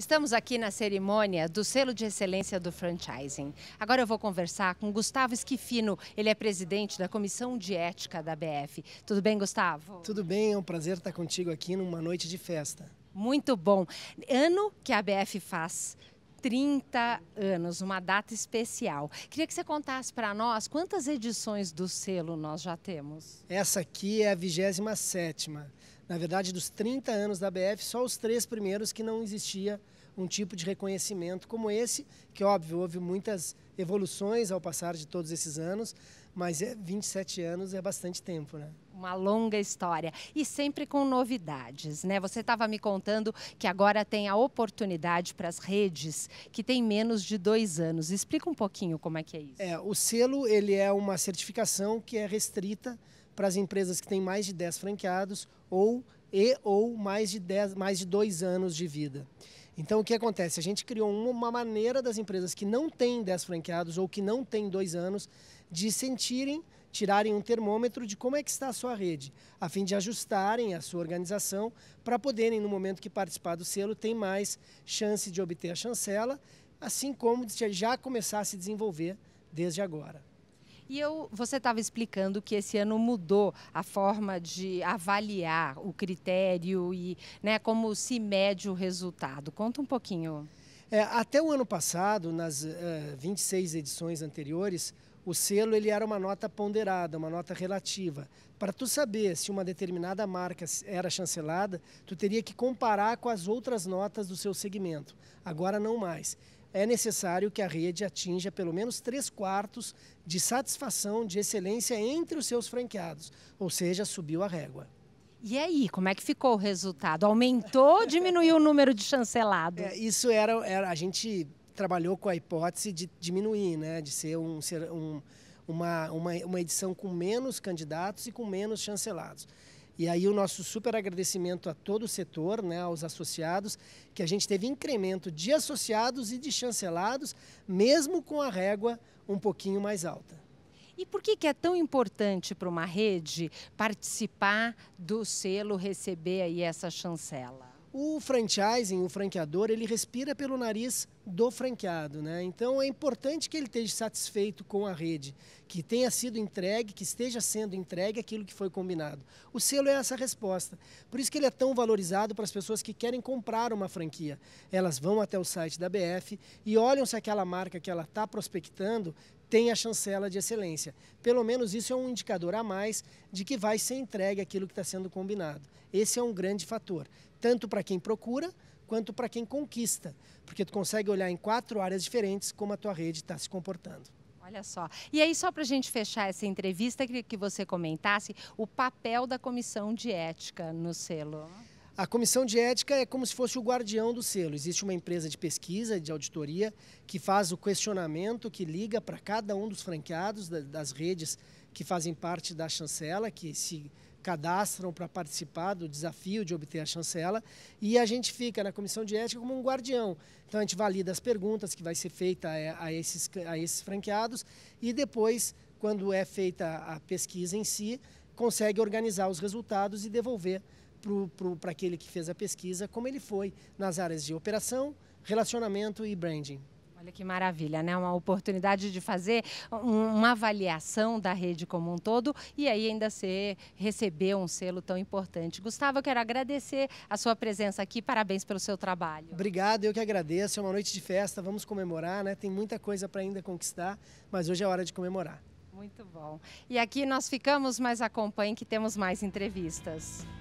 Estamos aqui na cerimônia do selo de excelência do franchising. Agora eu vou conversar com Gustavo Esquifino, ele é presidente da Comissão de Ética da BF. Tudo bem, Gustavo? Tudo bem, é um prazer estar contigo aqui numa noite de festa. Muito bom. Ano que a BF faz 30 anos, uma data especial. Queria que você contasse para nós quantas edições do selo nós já temos. Essa aqui é a 27 Na verdade, dos 30 anos da BF, só os três primeiros que não existia um tipo de reconhecimento como esse, que óbvio, houve muitas evoluções ao passar de todos esses anos, mas é, 27 anos é bastante tempo, né? Uma longa história e sempre com novidades, né? Você estava me contando que agora tem a oportunidade para as redes que têm menos de dois anos. Explica um pouquinho como é que é isso. É, o selo ele é uma certificação que é restrita para as empresas que têm mais de 10 franqueados ou e ou mais de 10, mais de dois anos de vida. Então, o que acontece? A gente criou uma maneira das empresas que não têm 10 franqueados ou que não têm dois anos de sentirem, tirarem um termômetro de como é que está a sua rede, a fim de ajustarem a sua organização para poderem, no momento que participar do selo, ter mais chance de obter a chancela, assim como já começar a se desenvolver desde agora. E eu, você estava explicando que esse ano mudou a forma de avaliar o critério e né, como se mede o resultado. Conta um pouquinho. É, até o ano passado, nas uh, eh, 26 edições anteriores, o selo ele era uma nota ponderada, uma nota relativa. Para tu saber se uma determinada marca era chancelada, tu teria que comparar com as outras notas do seu segmento. Agora não mais é necessário que a rede atinja pelo menos três quartos de satisfação de excelência entre os seus franqueados, ou seja, subiu a régua. E aí, como é que ficou o resultado? Aumentou, diminuiu o número de chancelados? É, isso era, era, a gente trabalhou com a hipótese de diminuir, né, de ser um, ser um uma, uma, uma edição com menos candidatos e com menos chancelados. E aí o nosso super agradecimento a todo o setor, né, aos associados, que a gente teve incremento de associados e de chancelados, mesmo com a régua um pouquinho mais alta. E por que, que é tão importante para uma rede participar do selo, receber aí essa chancela? O franchising, o franqueador, ele respira pelo nariz do franqueado, né? Então é importante que ele esteja satisfeito com a rede, que tenha sido entregue, que esteja sendo entregue aquilo que foi combinado. O selo é essa resposta. Por isso que ele é tão valorizado para as pessoas que querem comprar uma franquia. Elas vão até o site da BF e olham se aquela marca que ela está prospectando tem a chancela de excelência. Pelo menos isso é um indicador a mais de que vai ser entregue aquilo que está sendo combinado. Esse é um grande fator, tanto para quem procura quanto para quem conquista, porque tu consegue olhar em quatro áreas diferentes como a tua rede está se comportando. Olha só. E aí, só para a gente fechar essa entrevista, queria que você comentasse o papel da comissão de ética no selo. A comissão de ética é como se fosse o guardião do selo. Existe uma empresa de pesquisa, de auditoria, que faz o questionamento, que liga para cada um dos franqueados das redes que fazem parte da chancela, que se cadastram para participar do desafio de obter a chancela e a gente fica na comissão de ética como um guardião. Então a gente valida as perguntas que vai ser feita a esses, a esses franqueados e depois, quando é feita a pesquisa em si, consegue organizar os resultados e devolver para aquele que fez a pesquisa como ele foi nas áreas de operação, relacionamento e branding. Olha que maravilha, né? Uma oportunidade de fazer uma avaliação da rede como um todo e aí ainda ser, receber um selo tão importante. Gustavo, eu quero agradecer a sua presença aqui, parabéns pelo seu trabalho. Obrigado, eu que agradeço. É uma noite de festa, vamos comemorar, né? Tem muita coisa para ainda conquistar, mas hoje é hora de comemorar. Muito bom. E aqui nós ficamos, mas acompanhe que temos mais entrevistas.